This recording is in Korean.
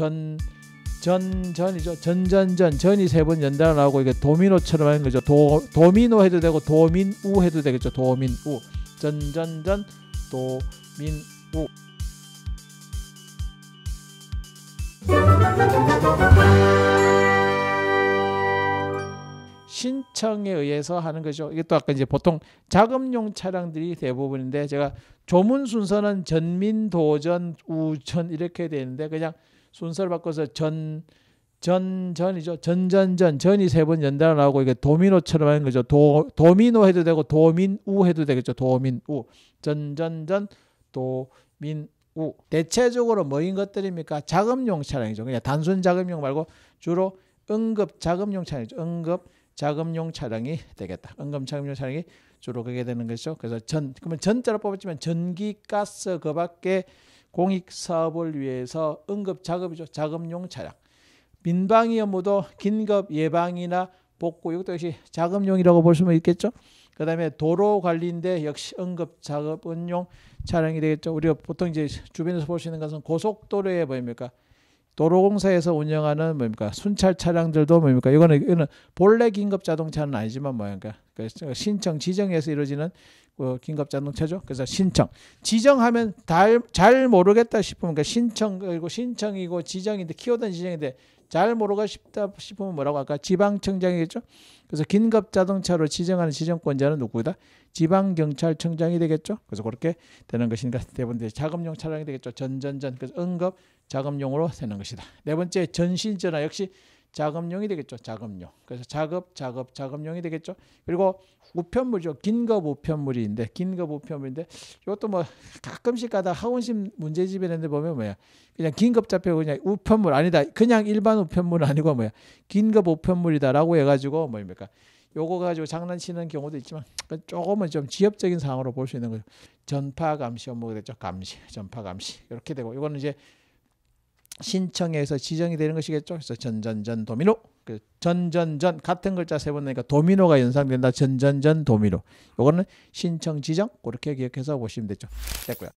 전, 전, 전이죠. 전 전 전 전이 세 번 연달아 나오고 이게 도미노처럼 하는 거죠. 도, 도미노 해도 되고 도민우 해도 되겠죠. 도민우 전 전 전 도민우 신청에 의해서 하는 거죠. 이게 또 아까 이제 보통 자금용 차량들이 대부분인데 제가 조문 순서는 전민 도전 우전 이렇게 되는데 그냥 순서를 바꿔서 전, 전, 전이죠. 전, 전, 전. 전이 세 번 연달아 나오고 이게 도미노처럼 하는 거죠. 도, 도미노 해도 되고 도민우 해도 되겠죠. 도민우. 전, 전, 전. 도민우. 대체적으로 뭐인 것들입니까? 자금용 차량이죠. 그냥 단순 자금용 말고 주로 응급 자금용 차량이죠. 응급 자금용 차량이 되겠다. 응급 자금용 차량이 주로 그게 되는 거죠 그래서 전 그러면 전자로 뽑았지만 전기, 가스 그밖에 공익 사업을 위해서 응급 작업이죠. 자금용 차량. 민방위 업무도 긴급 예방이나 복구 이것도 역시 자금용이라고 볼수는 있겠죠. 그 다음에 도로 관리인데 역시 응급 작업 운용 차량이 되겠죠. 우리가 보통 이제 주변에서 볼 수 있는 것은 고속도로에 보입니까? 도로공사에서 운영하는 뭡니까 순찰 차량들도 뭡니까 이거는 이거는 본래 긴급 자동차는 아니지만 뭐니까 그러니까 신청 지정에서 이루어지는 어, 긴급자동차죠. 그래서 신청. 지정하면 달, 잘 모르겠다 싶으면 그러니까 신청 그리고 신청이고 지정인데 키워든 지정인데 잘 모르고 싶다 싶으면 뭐라고 할까? 지방청장이겠죠. 그래서 긴급자동차로 지정하는 지정권자는 누구다? 지방경찰청장이 되겠죠. 그래서 그렇게 되는 것인가? 대부분 자금용 차량이 되겠죠. 전전전. 그래서 응급 자금용으로 되는 것이다. 네 번째 전신전화 역시 작업용이 되겠죠. 작업용 그래서 작업, 작업, 작업용이 되겠죠. 그리고 우편물이죠. 긴급 우편물인데, 긴급 우편물인데, 이것도 뭐 가끔씩 가다 학원심 문제집 이런데 보면 뭐야. 그냥 긴급 잡혀 그냥 우편물 아니다. 그냥 일반 우편물 아니고 뭐야. 긴급 우편물이다라고 해가지고 뭐입니까? 요거 가지고 장난치는 경우도 있지만 조금은 좀 지엽적인 상황으로 볼 수 있는 거죠. 전파 감시 업무가 됐죠. 감시, 전파 감시 이렇게 되고 이거는 이제 신청해서 지정이 되는 것이겠죠. 그래서 전전전 도미노. 그 전전전 같은 글자 세 번 내니까 도미노가 연상된다. 전전전 도미노. 요거는 신청 지정 그렇게 기억해서 보시면 되죠. 됐고요.